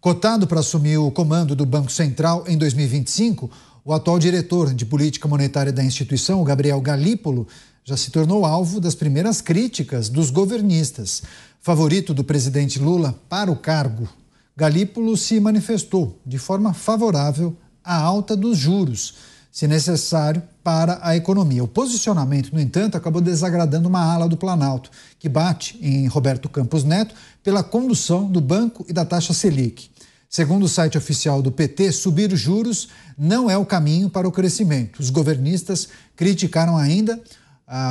Cotado para assumir o comando do Banco Central em 2025, o atual diretor de política monetária da instituição, Gabriel Galípolo, já se tornou alvo das primeiras críticas dos governistas. Favorito do presidente Lula para o cargo, Galípolo se manifestou de forma favorável à alta dos juros, se necessário para a economia. O posicionamento, no entanto, acabou desagradando uma ala do Planalto, que bate em Roberto Campos Neto pela condução do banco e da taxa Selic. Segundo o site oficial do PT, subir os juros não é o caminho para o crescimento. Os governistas criticaram ainda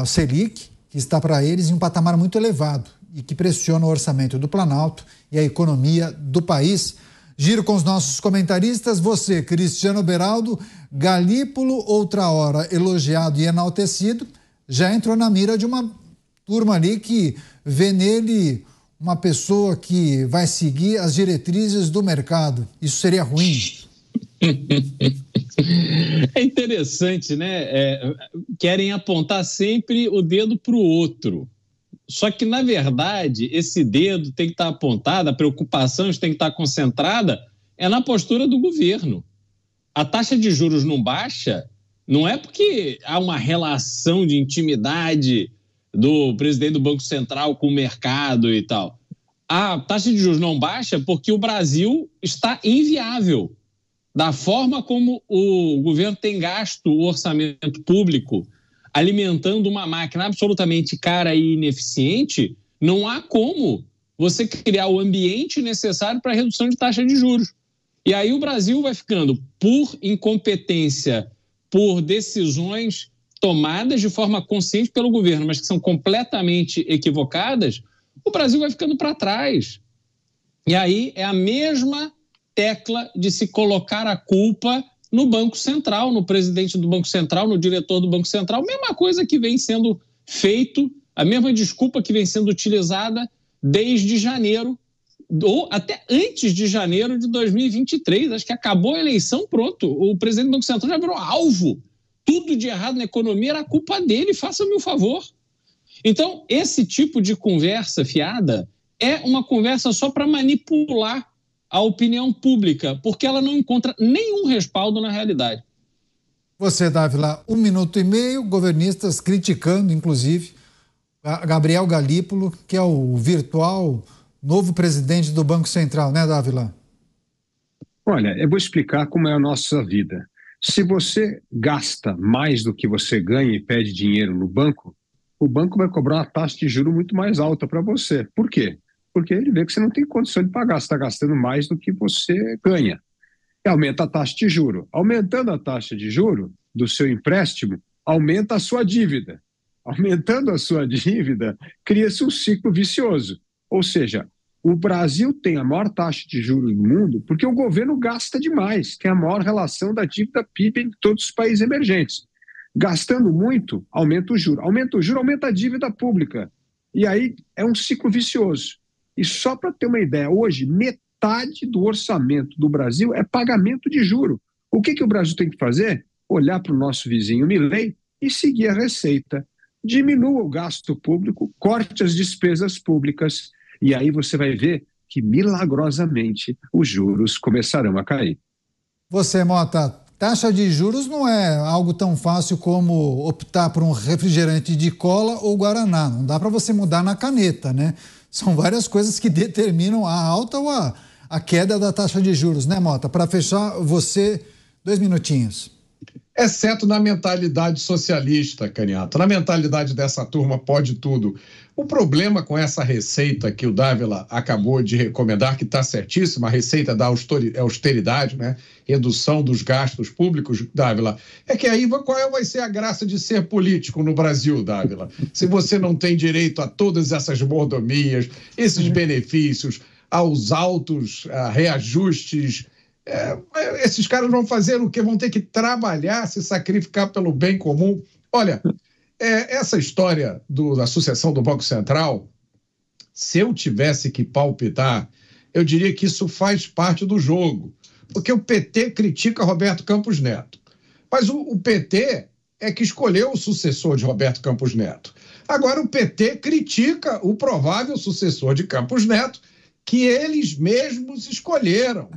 o Selic, que está para eles em um patamar muito elevado e que pressiona o orçamento do Planalto e a economia do país. Giro com os nossos comentaristas. Você, Cristiano Beraldo, Galípolo, outra hora elogiado e enaltecido, já entrou na mira de uma turma ali que vê nele uma pessoa que vai seguir as diretrizes do mercado. Isso seria ruim? É interessante, né? É, querem apontar sempre o dedo para o outro. Só que, na verdade, esse dedo tem que estar apontado, a preocupação tem que estar concentrada é na postura do governo. A taxa de juros não baixa, não é porque há uma relação de intimidade do presidente do Banco Central com o mercado e tal a taxa de juros não baixa porque o Brasil está inviável. Da forma como o governo tem gasto o orçamento público alimentando uma máquina absolutamente cara e ineficiente, não há como você criar o ambiente necessário para a redução de taxa de juros. E aí o Brasil vai ficando por incompetência, por decisões tomadas de forma consciente pelo governo, mas que são completamente equivocadas, o Brasil vai ficando para trás. E aí é a mesma tecla de se colocar a culpa no Banco Central, no presidente do Banco Central, no diretor do Banco Central, mesma coisa que vem sendo feito, a mesma desculpa que vem sendo utilizada desde janeiro ou até antes de janeiro de 2023, acho que acabou a eleição, pronto, o presidente do Banco Central já virou alvo. Tudo de errado na economia era culpa dele, faça-me o um favor. Então, esse tipo de conversa fiada é uma conversa só para manipular a opinião pública, porque ela não encontra nenhum respaldo na realidade. Você, Dávila, um minuto e meio, governistas criticando, inclusive, Gabriel Galípolo, que é o virtual novo presidente do Banco Central, né, Dávila? Olha, eu vou explicar como é a nossa vida. Se você gasta mais do que você ganha e pede dinheiro no banco, o banco vai cobrar uma taxa de juro muito mais alta para você. Por quê? Porque ele vê que você não tem condição de pagar, você está gastando mais do que você ganha. E aumenta a taxa de juro. Aumentando a taxa de juro do seu empréstimo, aumenta a sua dívida. Aumentando a sua dívida, cria-se um ciclo vicioso. Ou seja, o Brasil tem a maior taxa de juros do mundo porque o governo gasta demais, tem a maior relação da dívida PIB em todos os países emergentes. Gastando muito, aumenta o juro. Aumenta o juro, aumenta a dívida pública. E aí é um ciclo vicioso. E só para ter uma ideia, hoje metade do orçamento do Brasil é pagamento de juro. O que, que o Brasil tem que fazer? Olhar para o nosso vizinho Milley e seguir a receita. Diminua o gasto público, corte as despesas públicas, e aí você vai ver que milagrosamente os juros começarão a cair. Você, Mota, Taxa de juros não é algo tão fácil como optar por um refrigerante de cola ou guaraná. Não dá para você mudar na caneta, né? São várias coisas que determinam a alta ou a, a queda da taxa de juros, né, Mota? Para fechar, você, dois minutinhos exceto na mentalidade socialista, Caniato. Na mentalidade dessa turma, pode tudo. O problema com essa receita que o Dávila acabou de recomendar, que está certíssima, a receita da é austeridade, né? redução dos gastos públicos, Dávila, é que aí qual é, vai ser a graça de ser político no Brasil, Dávila? Se você não tem direito a todas essas mordomias, esses benefícios, aos altos ah, reajustes é, esses caras vão fazer o que Vão ter que trabalhar, se sacrificar pelo bem comum. Olha, é, essa história do, da sucessão do Banco Central, se eu tivesse que palpitar, eu diria que isso faz parte do jogo. Porque o PT critica Roberto Campos Neto. Mas o, o PT é que escolheu o sucessor de Roberto Campos Neto. Agora, o PT critica o provável sucessor de Campos Neto, que eles mesmos escolheram.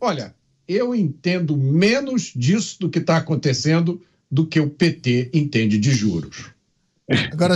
Olha, eu entendo menos disso do que está acontecendo do que o PT entende de juros. Agora